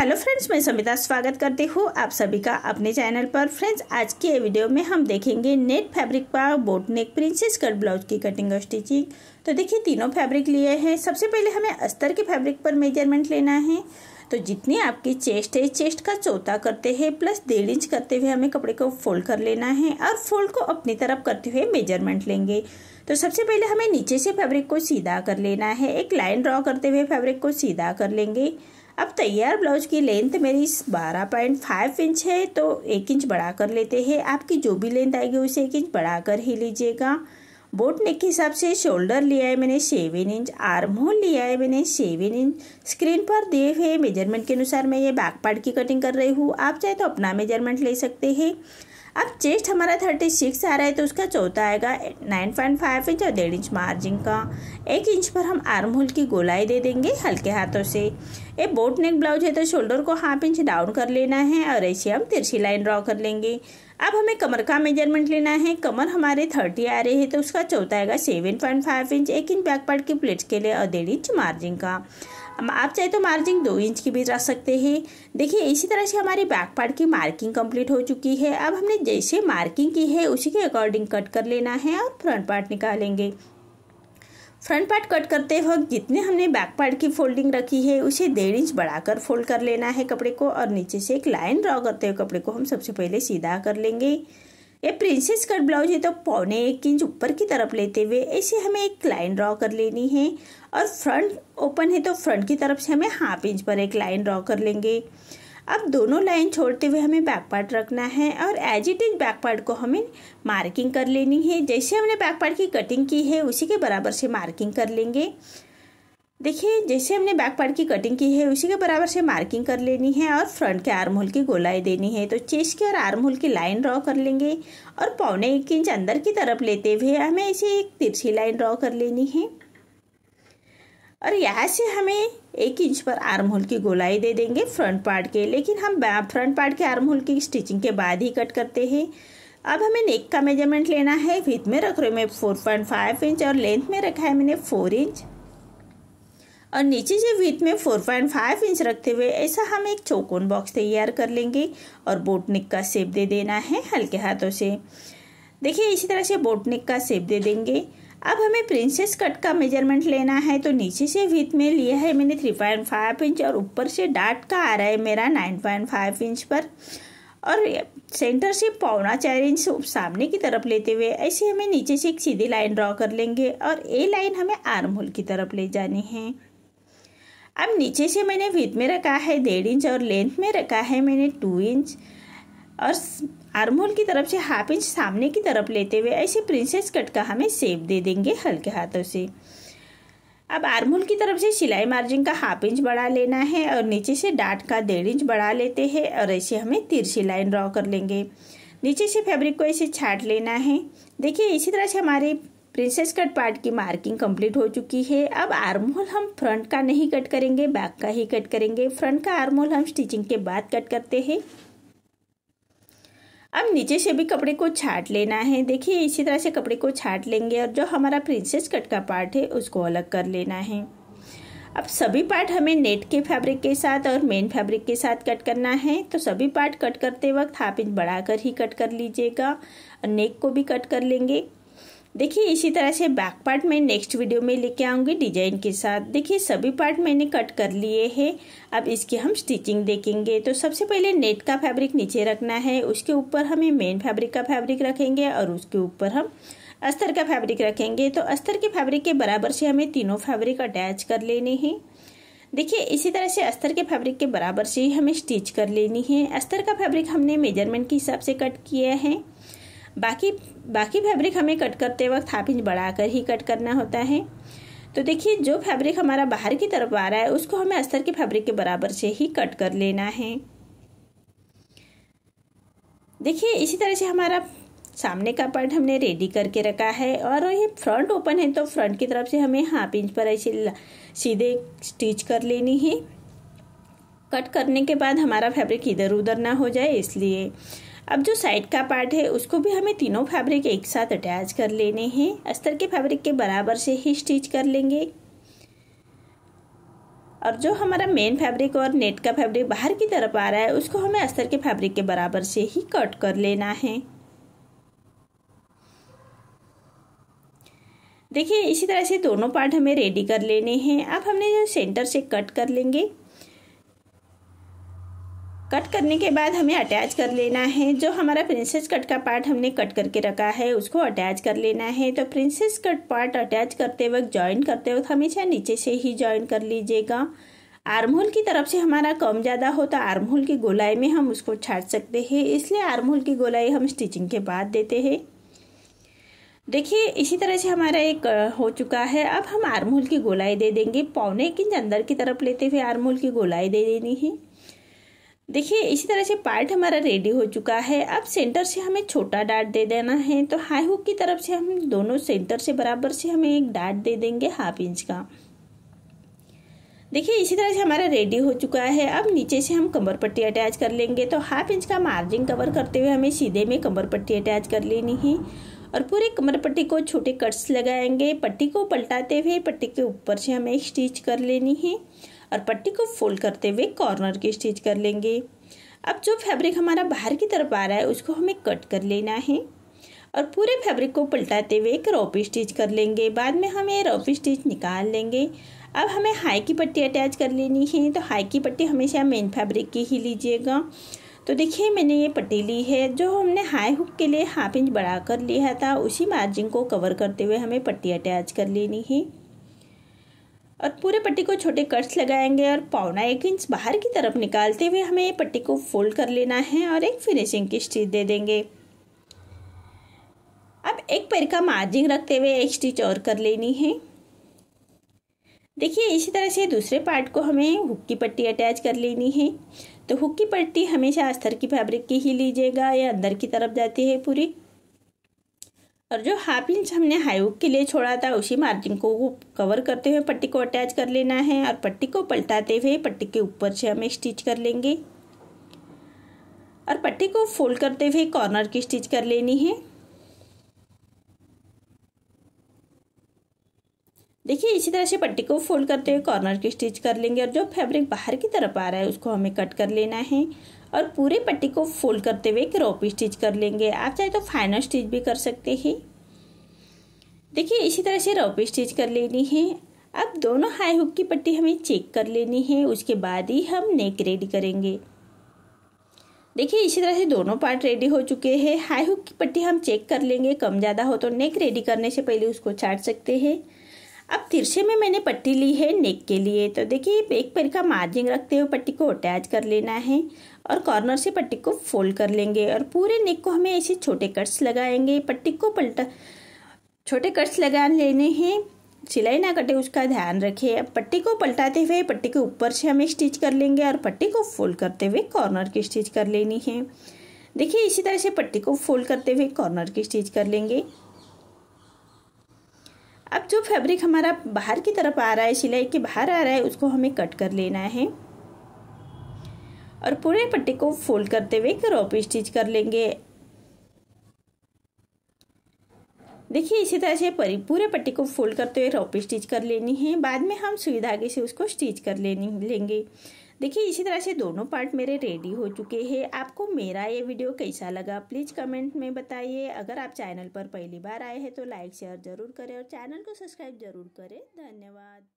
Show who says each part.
Speaker 1: hello friends मैं समिता स्वागत करती हूँ आप सभी का अपने चैनल पर फ्रेंड्स आज के वीडियो में हम देखेंगे नेट फैब्रिक पर boat neck princess cut blouse की कटिंग और स्टिचिंग तो देखिए तीनों फैब्रिक लिए हैं सबसे पहले हमें अस्तर के फैब्रिक पर मेजरमेंट लेना है तो जितनी आपकी चेस्ट है चेस्ट का चौथा करते हैं प्लस डेढ़ इंच करते हुए हमें कपड़े को फोल्ड कर लेना है और फोल्ड को अपनी तरफ करते हुए मेजरमेंट लेंगे तो सबसे पहले हमें नीचे से फैब्रिक को सीधा कर लेना है एक लाइन ड्रॉ करते हुए फैब्रिक को सीधा कर लेंगे अब तैयार ब्लाउज की लेंथ मेरी बारह पॉइंट फाइव इंच है तो एक इंच बढ़ा कर लेते हैं आपकी जो भी लेंथ आएगी उसे एक इंच बढ़ा कर ही लीजिएगा बोट नेक के हिसाब से शोल्डर लिया है मैंने सेवन इंच आर्म होल लिया है मैंने सेवन इंच स्क्रीन पर दिए हुए मेजरमेंट के अनुसार मैं ये बैक पार्ट की कटिंग कर रही हूँ आप चाहे तो अपना मेजरमेंट ले सकते हैं अब चेस्ट हमारा थर्टी सिक्स आ रहा है तो उसका चौथा आएगा नाइन पॉइंट फाइव इंच और डेढ़ इंच मार्जिन का एक इंच पर हम आर्म होल की गोलाई दे देंगे हल्के हाथों से ये बोट नेक ब्लाउज है तो शोल्डर को हाफ इंच डाउन कर लेना है और ऐसे हम तिरछी लाइन ड्रॉ कर लेंगे अब हमें कमर का मेजरमेंट लेना है कमर हमारे थर्टी आ रही है तो उसका चौथा आएगा सेवन पॉइंट फाइव इंच एक इंच बैक पार्ट की प्लेट्स के लिए और डेढ़ इंच मार्जिन का आप चाहे तो मार्जिन दो इंच की भी रख सकते हैं देखिए इसी तरह से हमारी बैक पार्ट की मार्किंग कंप्लीट हो चुकी है अब हमने जैसे मार्किंग की है उसी के अकॉर्डिंग कट कर लेना है और फ्रंट पार्ट निकालेंगे फ्रंट पार्ट कट करते वक्त जितने हमने बैक पार्ट की फोल्डिंग रखी है उसे डेढ़ इंच बढ़ाकर फोल्ड कर लेना है कपड़े को और नीचे से एक लाइन ड्रॉ करते हुए कपड़े को हम सबसे पहले सीधा कर लेंगे ये प्रिंसेस कट ब्लाउज है तो पौने एक इंच ऊपर की तरफ लेते हुए ऐसे हमें एक लाइन ड्रॉ कर लेनी है और फ्रंट ओपन है तो फ्रंट की तरफ से हमें हाफ इंच पर एक लाइन ड्रॉ कर लेंगे अब दोनों लाइन छोड़ते हुए हमें बैक पार्ट रखना है और as it is back part को हमें मार्किंग कर लेनी है जैसे हमने बैक पार्ट की कटिंग की है उसी के बराबर से मार्किंग कर लेंगे देखिए जैसे हमने बैक पार्ट की कटिंग की है उसी के बराबर से मार्किंग कर लेनी है और फ्रंट के आर्म होल की गोलाई देनी है तो चेस्ट के और आर्म होल की लाइन ड्रॉ कर लेंगे और पौने एक इंच अंदर की तरफ लेते हुए हमें इसे एक तिरछी लाइन ड्रॉ कर लेनी है और यहाँ से हमें एक इंच पर आर्म होल की गोलाई दे देंगे फ्रंट पार्ट के लेकिन हम फ्रंट पार्ट के आर्म होल की स्टिचिंग के बाद ही कट करते हैं अब हमें नेक का मेजरमेंट लेना है विथ में रख रही हूँ मैं फोर पॉइंट फाइव इंच और लेंथ में रखा है मैंने फोर इंच और नीचे से विथ में फोर पॉइंट फाइव इंच रखते हुए ऐसा हम एक चौकोन बॉक्स तैयार कर लेंगे और बोटनिक का सेप दे देना है हल्के हाथों से देखिए इसी तरह से बोटनिक का सेप दे देंगे अब हमें प्रिंसेस कट का मेजरमेंट लेना है तो नीचे से विथ में लिया है मैंने थ्री पॉइंट फाइव इंच और ऊपर से डाट का आ रहा है मेरा नाइन पॉइंट फाइव इंच पर और सेंटर से पौना चार इंच सामने की तरफ लेते हुए ऐसे हमें नीचे से एक सीधी लाइन ड्रॉ कर लेंगे और ए लाइन हमें आर्म होल की तरफ ले जानी है अब नीचे से मैंने विथ में रखा है डेढ़ इंच और लेंथ में रखा है मैंने टू इंच और आर्मोल की तरफ से हाफ इंच सामने की तरफ लेते हुए ऐसे प्रिंसेस कट का हमें सेप दे देंगे हल्के हाथों से अब आर्मोल की तरफ से सिलाई मार्जिन का हाफ इंच बढ़ा लेना है और नीचे से डाट का डेढ़ इंच बढ़ा लेते हैं और ऐसे हमें तिरछी लाइन ड्रॉ कर लेंगे नीचे से फैब्रिक को ऐसे छाट लेना है देखिए इसी तरह से हमारे प्रिंसेस कट पार्ट की मार्किंग कंप्लीट हो चुकी है अब आर्मोल हम फ्रंट का नहीं कट करेंगे बैक का ही कट करेंगे फ्रंट का आर्मोल हम स्टिचिंग के बाद कट करते हैं अब नीचे से भी कपड़े को छाट लेना है देखिए इसी तरह से कपड़े को छाट लेंगे और जो हमारा प्रिंसेस कट का पार्ट है उसको अलग कर लेना है अब सभी पार्ट हमें नेट के फैब्रिक के साथ और मेन फैब्रिक के साथ कट करना है तो सभी पार्ट कट करते वक्त हाफ इंच बढ़ाकर ही कट कर लीजिएगा और नेक को भी कट कर लेंगे देखिए इसी तरह से बैक पार्ट मैं नेक्स्ट वीडियो में लेके आऊँगी डिजाइन के साथ देखिए सभी पार्ट मैंने कट कर लिए हैं अब इसकी हम स्टिचिंग देखेंगे तो सबसे पहले नेट का फैब्रिक नीचे रखना है उसके ऊपर हमें मेन फैब्रिक का फैब्रिक रखेंगे और उसके ऊपर हम अस्तर का फैब्रिक रखेंगे तो अस्तर के फैब्रिक के बराबर से हमें तीनों फैब्रिक अटैच कर लेने हैं देखिए इसी तरह से अस्तर के फैब्रिक के बराबर से हमें स्टिच कर लेनी है अस्तर का फैब्रिक हमने मेजरमेंट के हिसाब से कट किया है बाकी बाकी फैब्रिक हमें कट करते वक्त हाफ इंच बढ़ाकर ही कट करना होता है तो देखिए जो फैब्रिक हमारा बाहर की तरफ आ रहा है उसको हमें अस्तर के फैब्रिक के बराबर से ही कट कर लेना है देखिए इसी तरह से हमारा सामने का पार्ट हमने रेडी करके रखा है और ये फ्रंट ओपन है तो फ्रंट की तरफ से हमें हाफ इंच पर ऐसे सीधे स्टिच कर लेनी है कट करने के बाद हमारा फैब्रिक इधर उधर ना हो जाए इसलिए अब जो साइड का पार्ट है उसको भी हमें तीनों फैब्रिक एक साथ अटैच कर लेने हैं अस्तर के फैब्रिक के बराबर से ही स्टिच कर लेंगे और जो हमारा मेन फैब्रिक और नेट का फैब्रिक बाहर की तरफ आ रहा है उसको हमें अस्तर के फैब्रिक के बराबर से ही कट कर लेना है देखिए इसी तरह से दोनों पार्ट हमें रेडी कर लेने हैं अब हमने जो सेंटर से कट कर लेंगे कट करने के बाद हमें अटैच कर लेना है जो हमारा प्रिंसेस कट का पार्ट हमने कट करके रखा है उसको अटैच कर लेना है तो प्रिंसेस कट पार्ट अटैच करते वक्त ज्वाइन करते वक्त हमेशा नीचे से ही ज्वाइन कर लीजिएगा आर्महोल की तरफ से हमारा कम ज़्यादा हो तो आर्महोल की गोलाई में हम उसको छाट सकते हैं इसलिए आर्महोल की गोलाई हम स्टिचिंग के बाद देते हैं देखिए इसी तरह से हमारा एक हो चुका है अब हम आर्महोल की गोलाई दे देंगे पौने इंच अंदर की तरफ लेते हुए आर्महोल की गोलाई दे देनी है देखिए इसी तरह से पार्ट हमारा रेडी हो चुका है अब सेंटर से हमें छोटा डार्ट दे देना है तो हाई हुक की तरफ से हम दोनों सेंटर से बराबर से हमें एक डार्ट दे देंगे हाफ इंच का देखिए इसी तरह से हमारा रेडी हो चुका है अब नीचे से हम कमर पट्टी अटैच कर लेंगे तो हाफ इंच का मार्जिन कवर करते हुए हमें सीधे में कमर पट्टी अटैच कर लेनी है और पूरे कमर पट्टी को छोटे कट्स लगाएंगे पट्टी को पलटाते हुए पट्टी के ऊपर से हमें स्टिच कर लेनी है और पट्टी को फोल्ड करते हुए कॉर्नर की स्टिच कर लेंगे अब जो फैब्रिक हमारा बाहर की तरफ आ रहा है उसको हमें कट कर लेना है और पूरे फैब्रिक को पलटाते हुए एक रॉप स्टिच कर लेंगे बाद में हम ये रोपी स्टिच निकाल लेंगे अब हमें हाई की पट्टी अटैच कर लेनी है तो हाई की पट्टी हमेशा मेन फैब्रिक की ही लीजिएगा तो देखिए मैंने ये पट्टी ली है जो हमने हाई हुक के लिए हाफ इंच बढ़ा कर लिया था उसी मार्जिन को कवर करते हुए हमें पट्टी अटैच कर लेनी है और पूरे पट्टी को छोटे कट्स लगाएंगे और पौना एक इंच बाहर की तरफ निकालते हुए हमें ये पट्टी को फोल्ड कर लेना है और एक फिनिशिंग की स्टिच दे देंगे अब एक पैर का मार्जिन रखते हुए एक स्टिच और कर लेनी है देखिए इसी तरह से दूसरे पार्ट को हमें हुक की पट्टी अटैच कर लेनी है तो हुक की पट्टी हमेशा अस्तर की फैब्रिक की ही लीजिएगा या अंदर की तरफ जाती है पूरी और जो हाफ इंच हमने हाई हुक के लिए छोड़ा था उसी मार्जिन को कवर करते हुए पट्टी को अटैच कर लेना है और पट्टी को पलटाते हुए पट्टी के ऊपर से हमें स्टिच कर लेंगे और पट्टी को फोल्ड करते हुए कॉर्नर की स्टिच कर लेनी है देखिए इसी तरह से पट्टी को फोल्ड करते हुए कॉर्नर की स्टिच कर लेंगे और जो फैब्रिक बाहर की तरफ आ रहा है उसको हमें कट कर लेना है और पूरे पट्टी को फोल्ड करते हुए एक रोप स्टिच कर लेंगे आप चाहे तो फाइनल स्टिच भी कर सकते हैं देखिए इसी तरह से रॉप स्टिच कर लेनी है अब दोनों हाई हुक की पट्टी हमें चेक कर लेनी है उसके बाद ही हम नेक रेडी करेंगे देखिए इसी तरह से दोनों पार्ट रेडी हो चुके हैं हाई हुक की पट्टी हम चेक कर लेंगे कम ज़्यादा हो तो नेक रेडी करने से पहले उसको छाट सकते हैं अब तिरछे में मैंने पट्टी ली है नेक के लिए तो देखिए एक पैर का मार्जिन रखते हुए पट्टी को अटैच कर लेना है और कॉर्नर से पट्टी को फोल्ड कर लेंगे और पूरे नेक को हमें ऐसे छोटे कट्स लगाएंगे पट्टी को पलटा छोटे कट्स लगा लेने हैं सिलाई ना कटे उसका ध्यान रखिए अब पट्टी को पलटाते हुए पट्टी के ऊपर से हमें स्टिच कर लेंगे और पट्टी को फोल्ड करते हुए कॉर्नर की स्टिच कर लेनी है देखिए इसी तरह से पट्टी को फोल्ड करते हुए कॉर्नर की स्टिच कर लेंगे जो फैब्रिक हमारा बाहर की तरफ आ रहा है सिलाई के बाहर आ रहा है उसको हमें कट कर लेना है और पूरे पट्टे को फोल्ड करते हुए क्रॉप स्टिच कर लेंगे देखिए इसी तरह से पूरे पट्टी को फोल्ड करते हुए रॉप स्टिच कर लेनी है बाद में हम सुई धागे से उसको स्टिच कर लेनी लेंगे देखिए इसी तरह से दोनों पार्ट मेरे रेडी हो चुके हैं आपको मेरा ये वीडियो कैसा लगा प्लीज़ कमेंट में बताइए अगर आप चैनल पर पहली बार आए हैं तो लाइक शेयर ज़रूर करें और चैनल को सब्सक्राइब ज़रूर करें धन्यवाद